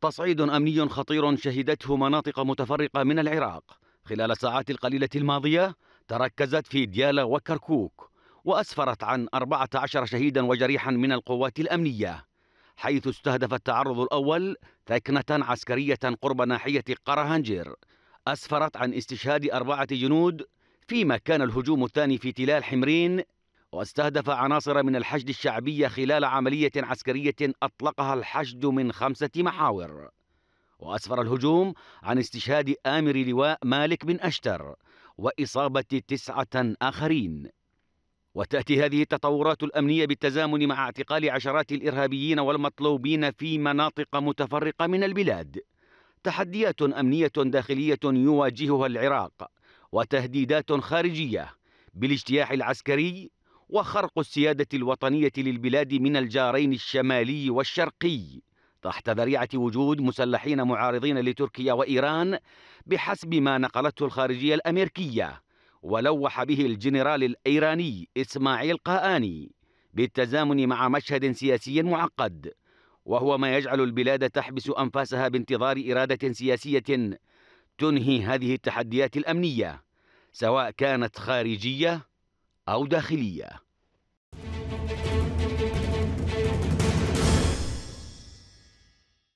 تصعيد أمني خطير شهدته مناطق متفرقة من العراق خلال الساعات القليلة الماضية تركزت في ديالا وكركوك وأسفرت عن 14 شهيدا وجريحا من القوات الأمنية حيث استهدف التعرض الأول ثكنة عسكرية قرب ناحية قرهنجر أسفرت عن استشهاد أربعة جنود فيما كان الهجوم الثاني في تلال حمرين واستهدف عناصر من الحشد الشعبي خلال عملية عسكرية أطلقها الحشد من خمسة محاور وأسفر الهجوم عن استشهاد آمر لواء مالك بن أشتر وإصابة تسعة آخرين وتأتي هذه التطورات الأمنية بالتزامن مع اعتقال عشرات الإرهابيين والمطلوبين في مناطق متفرقة من البلاد تحديات أمنية داخلية يواجهها العراق وتهديدات خارجية بالاجتياح العسكري وخرق السيادة الوطنية للبلاد من الجارين الشمالي والشرقي تحت ذريعة وجود مسلحين معارضين لتركيا وإيران بحسب ما نقلته الخارجية الأمريكية ولوح به الجنرال الإيراني إسماعيل قاآني بالتزامن مع مشهد سياسي معقد وهو ما يجعل البلاد تحبس أنفاسها بانتظار إرادة سياسية تنهي هذه التحديات الأمنية سواء كانت خارجية أو داخلية